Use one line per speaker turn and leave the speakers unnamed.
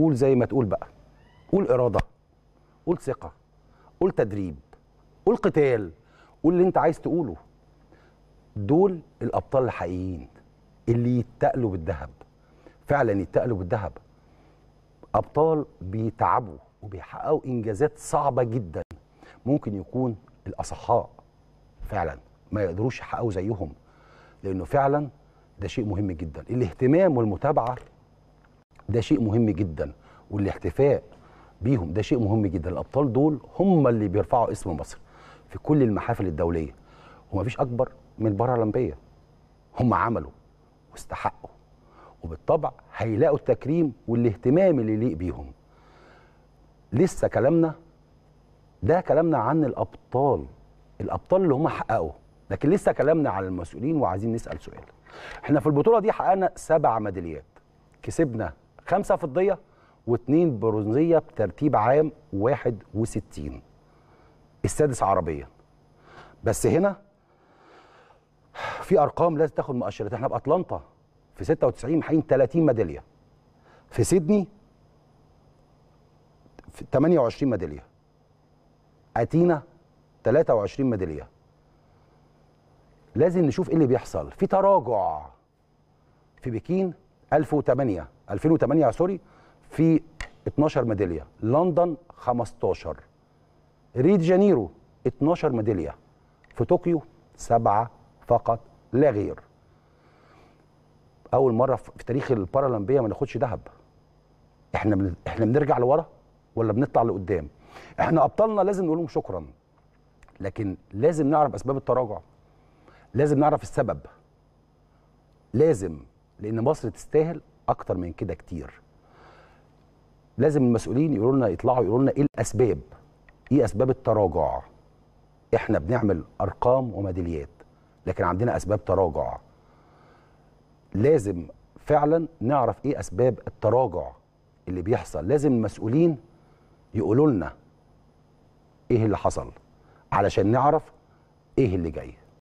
قول زي ما تقول بقى قول اراده قول ثقه قول تدريب قول قتال قول اللي انت عايز تقوله دول الابطال الحقيقيين اللي يتقلوا بالذهب فعلا يتقلوا بالذهب ابطال بيتعبوا وبيحققوا انجازات صعبه جدا ممكن يكون الاصحاء فعلا ما يقدروش يحققوا زيهم لانه فعلا ده شيء مهم جدا الاهتمام والمتابعه ده شيء مهم جدا والاحتفاء بيهم ده شيء مهم جدا الابطال دول هم اللي بيرفعوا اسم مصر في كل المحافل الدوليه ومفيش اكبر من البارالمبيه هم عملوا واستحقوا وبالطبع هيلاقوا التكريم والاهتمام اللي يليق بيهم لسه كلامنا ده كلامنا عن الابطال الابطال اللي هم حققوا لكن لسه كلامنا على المسؤولين وعايزين نسال سؤال احنا في البطوله دي حققنا سبع ميداليات كسبنا خمسة فضية واثنين برونزية بترتيب عام 61 السادس عربيا بس هنا في ارقام لازم تاخد مؤشرات احنا باتلانتا في 96 محققين 30 ميداليه في سيدني في 28 ميداليه اتينا 23 ميداليه لازم نشوف ايه اللي بيحصل في تراجع في بكين 1008 2008 سوري في 12 ميداليه لندن 15 ريد جانيرو 12 ميداليه في طوكيو سبعه فقط لا غير اول مره في تاريخ البارالمبيه ما ناخدش ذهب احنا احنا بنرجع لورا ولا بنطلع لقدام احنا ابطالنا لازم نقول لهم شكرا لكن لازم نعرف اسباب التراجع لازم نعرف السبب لازم لان مصر تستاهل اكتر من كده كتير لازم المسؤولين يقولوا لنا يطلعوا يقولوا لنا ايه الاسباب ايه اسباب التراجع احنا بنعمل ارقام وميداليات لكن عندنا اسباب تراجع لازم فعلا نعرف ايه اسباب التراجع اللي بيحصل لازم المسؤولين يقولوا لنا ايه اللي حصل علشان نعرف ايه اللي جاي